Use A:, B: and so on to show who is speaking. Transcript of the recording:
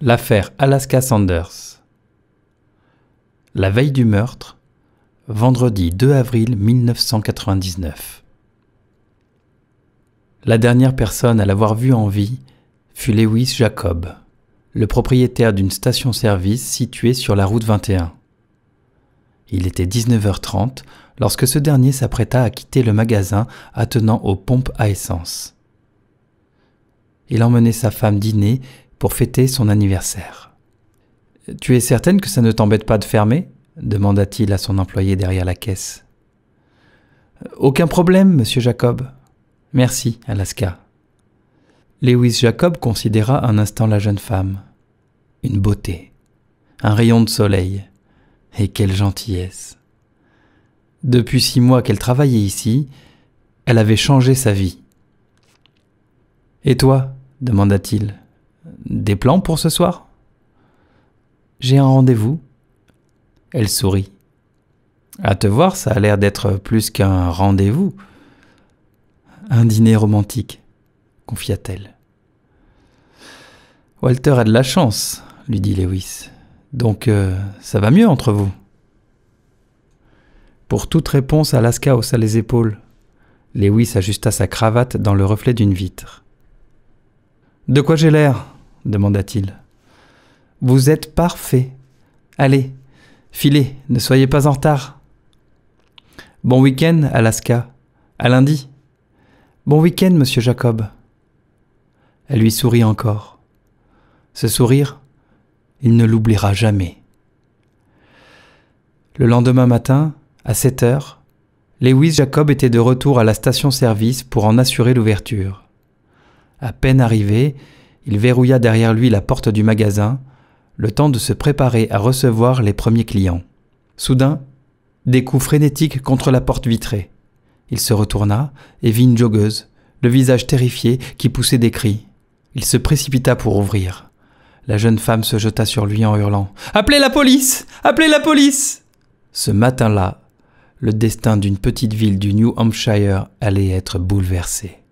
A: L'affaire Alaska Sanders. La veille du meurtre, vendredi 2 avril 1999. La dernière personne à l'avoir vue en vie fut Lewis Jacob, le propriétaire d'une station-service située sur la route 21. Il était 19h30 lorsque ce dernier s'apprêta à quitter le magasin attenant aux pompes à essence. Il emmenait sa femme dîner pour fêter son anniversaire. Tu es certaine que ça ne t'embête pas de fermer demanda-t-il à son employé derrière la caisse. Aucun problème, monsieur Jacob. Merci, Alaska. Lewis Jacob considéra un instant la jeune femme. Une beauté, un rayon de soleil, et quelle gentillesse. Depuis six mois qu'elle travaillait ici, elle avait changé sa vie. Et toi demanda-t-il. Des plans pour ce soir J'ai un rendez-vous. Elle sourit. À te voir, ça a l'air d'être plus qu'un rendez-vous. Un dîner romantique, confia-t-elle. Walter a de la chance, lui dit Lewis. Donc euh, ça va mieux entre vous. Pour toute réponse, Alaska haussa les épaules. Lewis ajusta sa cravate dans le reflet d'une vitre. De quoi j'ai l'air demanda-t-il. Vous êtes parfait. Allez, filez, ne soyez pas en retard. Bon week-end, Alaska. À lundi. Bon week-end, monsieur Jacob. Elle lui sourit encore. Ce sourire, il ne l'oubliera jamais. Le lendemain matin, à 7 heures, Lewis Jacob était de retour à la station-service pour en assurer l'ouverture. À peine arrivé, il verrouilla derrière lui la porte du magasin, le temps de se préparer à recevoir les premiers clients. Soudain, des coups frénétiques contre la porte vitrée. Il se retourna et vit une joggeuse, le visage terrifié, qui poussait des cris. Il se précipita pour ouvrir. La jeune femme se jeta sur lui en hurlant ⁇ Appelez la police Appelez la police !⁇ Ce matin-là, le destin d'une petite ville du New Hampshire allait être bouleversé.